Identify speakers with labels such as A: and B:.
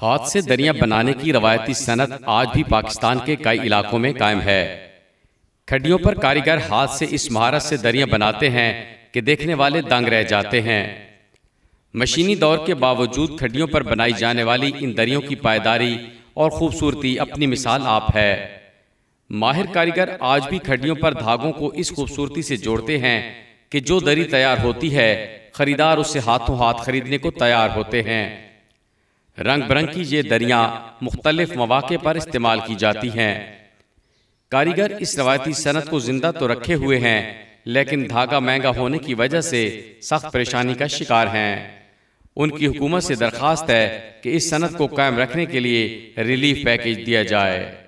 A: हाथ
B: से दरिया बनाने की रवायती सनत आज भी पाकिस्तान के कई इलाकों में कायम है
C: खड्डियों पर कारीगर हाथ से इस महारत से दरिया बनाते हैं कि देखने वाले दंग रह जाते हैं मशीनी दौर के बावजूद खड्डियों पर बनाई जाने वाली इन दरियों की पायदारी और खूबसूरती अपनी मिसाल आप है माहिर कारीगर आज भी खड्डियों पर धागों को इस खूबसूरती से जोड़ते हैं कि जो दरी तैयार होती है खरीदार उसे हाथों हाथ खरीदने को तैयार होते हैं रंग बिरंग की ये दरिया मुख्तलिफ मौाक़े पर इस्तेमाल की जाती हैं कारीगर इस रवायती सनत को जिंदा तो रखे हुए हैं लेकिन धागा महंगा होने की वजह से सख्त परेशानी का शिकार हैं उनकी हुकूमत से दरखास्त है कि इस सनत को कायम रखने के लिए
D: रिलीफ पैकेज दिया जाए